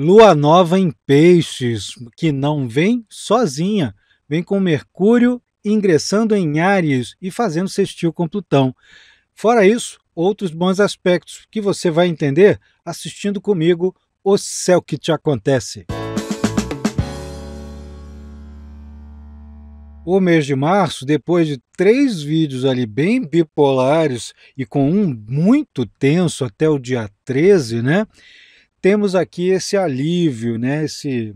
Lua nova em Peixes, que não vem sozinha, vem com Mercúrio ingressando em Ares e fazendo sextil com Plutão. Fora isso, outros bons aspectos que você vai entender assistindo comigo O Céu que Te Acontece. O mês de março, depois de três vídeos ali bem bipolares e com um muito tenso até o dia 13, né? temos aqui esse alívio, né, esse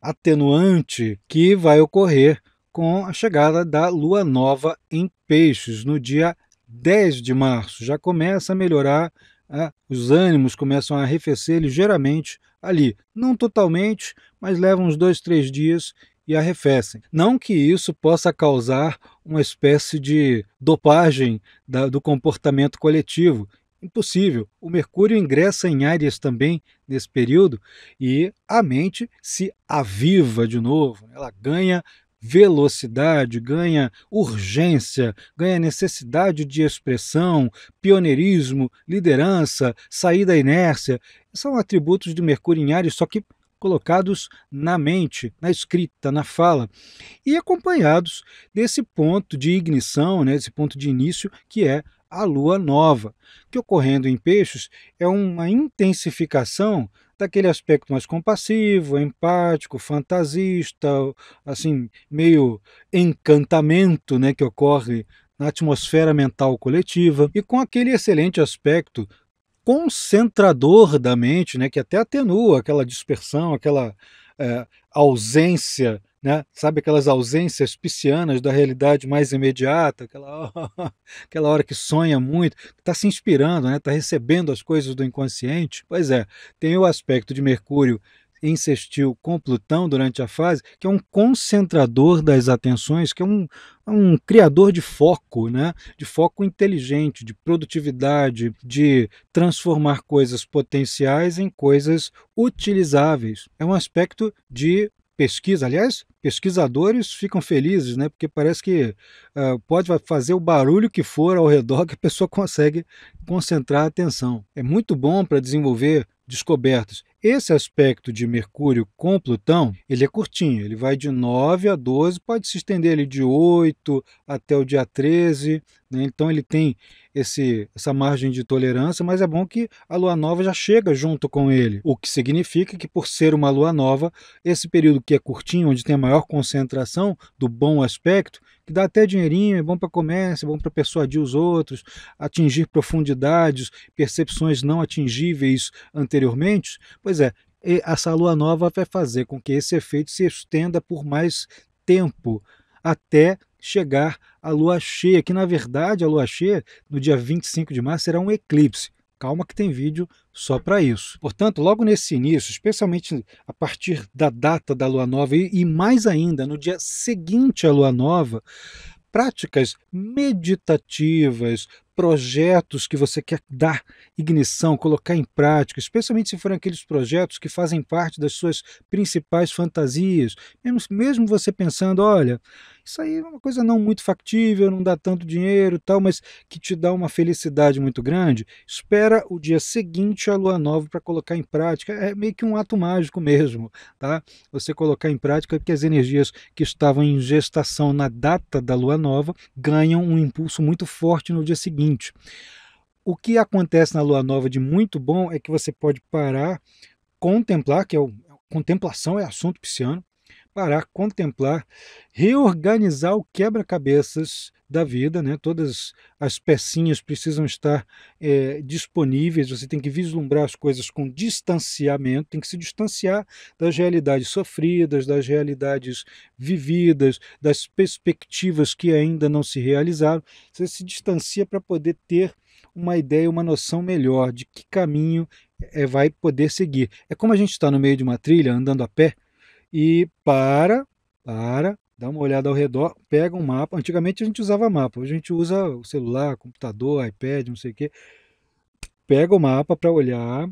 atenuante que vai ocorrer com a chegada da lua nova em Peixes no dia 10 de março. Já começa a melhorar, ah, os ânimos começam a arrefecer ligeiramente ali. Não totalmente, mas levam uns dois, três dias e arrefecem. Não que isso possa causar uma espécie de dopagem da, do comportamento coletivo impossível. O Mercúrio ingressa em Áries também nesse período e a mente se aviva de novo, ela ganha velocidade, ganha urgência, ganha necessidade de expressão, pioneirismo, liderança, sair da inércia. São atributos do Mercúrio em Ares, só que colocados na mente, na escrita, na fala, e acompanhados desse ponto de ignição, né, desse ponto de início que é a lua nova, que ocorrendo em peixes é uma intensificação daquele aspecto mais compassivo, empático, fantasista, assim, meio encantamento, né, que ocorre na atmosfera mental coletiva e com aquele excelente aspecto concentrador da mente, né, que até atenua aquela dispersão, aquela é, ausência, né, sabe aquelas ausências piscianas da realidade mais imediata, aquela, aquela hora que sonha muito, está se inspirando, está né, tá recebendo as coisas do inconsciente. Pois é, tem o aspecto de Mercúrio insistiu com Plutão durante a fase, que é um concentrador das atenções, que é um, é um criador de foco, né? de foco inteligente, de produtividade, de transformar coisas potenciais em coisas utilizáveis. É um aspecto de pesquisa. Aliás, pesquisadores ficam felizes, né? Porque parece que uh, pode fazer o barulho que for ao redor que a pessoa consegue concentrar a atenção. É muito bom para desenvolver descobertas. Esse aspecto de Mercúrio com Plutão, ele é curtinho, ele vai de 9 a 12, pode se estender ali de 8 até o dia 13, né? Então ele tem esse, essa margem de tolerância, mas é bom que a lua nova já chega junto com ele, o que significa que, por ser uma lua nova, esse período que é curtinho, onde tem a maior concentração do bom aspecto, que dá até dinheirinho, é bom para comércio, é bom para persuadir os outros, atingir profundidades, percepções não atingíveis anteriormente, pois é. essa lua nova vai fazer com que esse efeito se estenda por mais tempo, até chegar a lua cheia, que na verdade a lua cheia no dia 25 de março será um eclipse. Calma que tem vídeo só para isso. Portanto, logo nesse início, especialmente a partir da data da lua nova e mais ainda no dia seguinte à lua nova, práticas meditativas, projetos que você quer dar ignição, colocar em prática, especialmente se forem aqueles projetos que fazem parte das suas principais fantasias. Mesmo, mesmo você pensando, olha, isso aí é uma coisa não muito factível, não dá tanto dinheiro tal, mas que te dá uma felicidade muito grande. Espera o dia seguinte à lua nova para colocar em prática. É meio que um ato mágico mesmo, tá? Você colocar em prática porque as energias que estavam em gestação na data da lua nova ganham um impulso muito forte no dia seguinte. O que acontece na lua nova de muito bom é que você pode parar, contemplar, que é o, contemplação é assunto pisciano, parar, contemplar, reorganizar o quebra-cabeças da vida, né? todas as pecinhas precisam estar é, disponíveis, você tem que vislumbrar as coisas com distanciamento, tem que se distanciar das realidades sofridas, das realidades vividas, das perspectivas que ainda não se realizaram. Você se distancia para poder ter uma ideia, uma noção melhor de que caminho é, vai poder seguir. É como a gente está no meio de uma trilha, andando a pé, e para, para, dá uma olhada ao redor, pega um mapa. Antigamente a gente usava mapa, hoje a gente usa o celular, computador, iPad, não sei o quê. Pega o mapa para olhar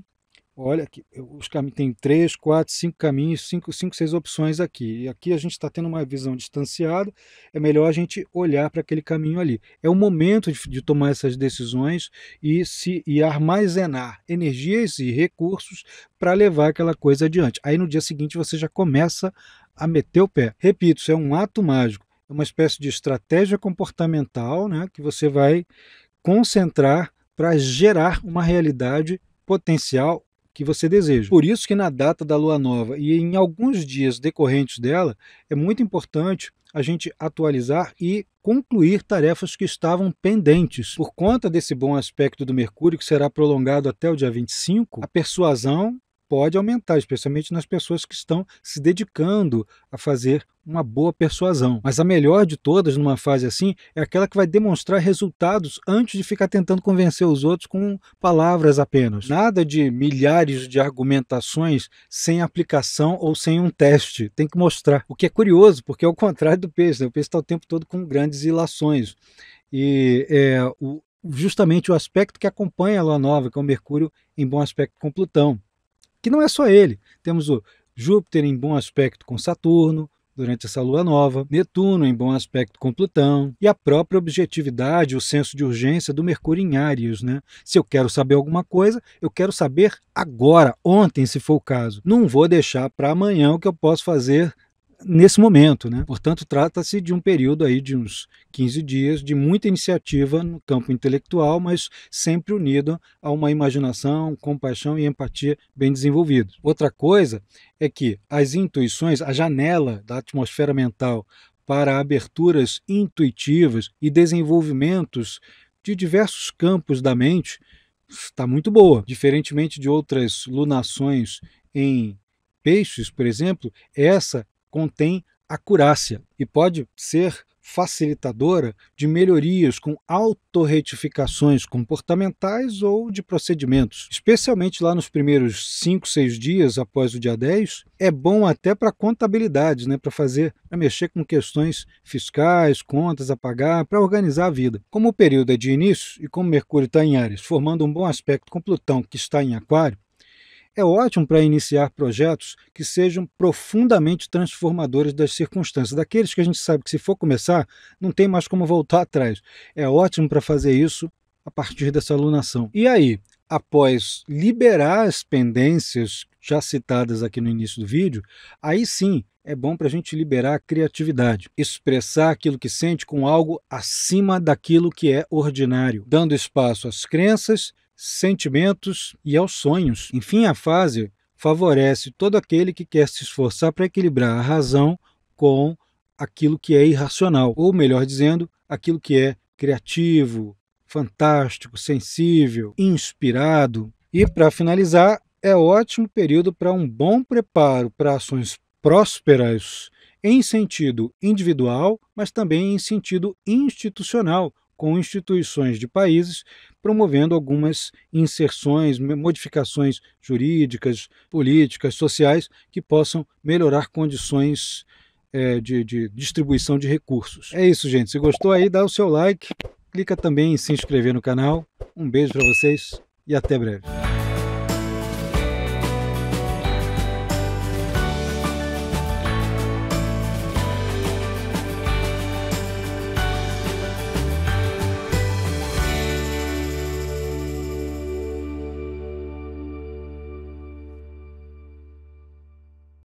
olha que os caminhos tem três, quatro, cinco caminhos, cinco, cinco, seis opções aqui. E aqui a gente está tendo uma visão distanciada. É melhor a gente olhar para aquele caminho ali. É o momento de, de, tomar essas decisões e se e armazenar energias e recursos para levar aquela coisa adiante. Aí no dia seguinte você já começa a meter o pé. Repito, isso é um ato mágico. É uma espécie de estratégia comportamental, né, que você vai concentrar para gerar uma realidade potencial que você deseja. Por isso que na data da lua nova e em alguns dias decorrentes dela, é muito importante a gente atualizar e concluir tarefas que estavam pendentes. Por conta desse bom aspecto do Mercúrio, que será prolongado até o dia 25, a persuasão pode aumentar, especialmente nas pessoas que estão se dedicando a fazer uma boa persuasão. Mas a melhor de todas numa fase assim é aquela que vai demonstrar resultados antes de ficar tentando convencer os outros com palavras apenas. Nada de milhares de argumentações sem aplicação ou sem um teste. Tem que mostrar. O que é curioso, porque é o contrário do peixe. Né? O peixe está o tempo todo com grandes ilações. E é, o, justamente o aspecto que acompanha a Lua Nova, que é o Mercúrio em bom aspecto com Plutão que não é só ele. Temos o Júpiter em bom aspecto com Saturno, durante essa lua nova, Netuno em bom aspecto com Plutão, e a própria objetividade, o senso de urgência do Mercúrio em Áries. Né? Se eu quero saber alguma coisa, eu quero saber agora, ontem, se for o caso. Não vou deixar para amanhã o que eu posso fazer nesse momento. Né? Portanto, trata-se de um período aí de uns 15 dias de muita iniciativa no campo intelectual, mas sempre unido a uma imaginação, compaixão e empatia bem desenvolvidos. Outra coisa é que as intuições, a janela da atmosfera mental para aberturas intuitivas e desenvolvimentos de diversos campos da mente está muito boa. Diferentemente de outras lunações em peixes, por exemplo, essa contém acurácia e pode ser facilitadora de melhorias com autorretificações comportamentais ou de procedimentos. Especialmente lá nos primeiros 5, 6 dias após o dia 10, é bom até para contabilidades, né, para fazer, para mexer com questões fiscais, contas a pagar, para organizar a vida. Como o período é de início e como Mercúrio está em Ares, formando um bom aspecto com Plutão, que está em Aquário, é ótimo para iniciar projetos que sejam profundamente transformadores das circunstâncias, daqueles que a gente sabe que, se for começar, não tem mais como voltar atrás. É ótimo para fazer isso a partir dessa alunação. E aí, após liberar as pendências já citadas aqui no início do vídeo, aí sim é bom para a gente liberar a criatividade, expressar aquilo que sente com algo acima daquilo que é ordinário, dando espaço às crenças sentimentos e aos sonhos. Enfim, a fase favorece todo aquele que quer se esforçar para equilibrar a razão com aquilo que é irracional, ou melhor dizendo, aquilo que é criativo, fantástico, sensível, inspirado. E para finalizar, é ótimo período para um bom preparo para ações prósperas em sentido individual, mas também em sentido institucional, com instituições de países, promovendo algumas inserções, modificações jurídicas, políticas, sociais, que possam melhorar condições é, de, de distribuição de recursos. É isso, gente. Se gostou aí, dá o seu like, clica também em se inscrever no canal. Um beijo para vocês e até breve.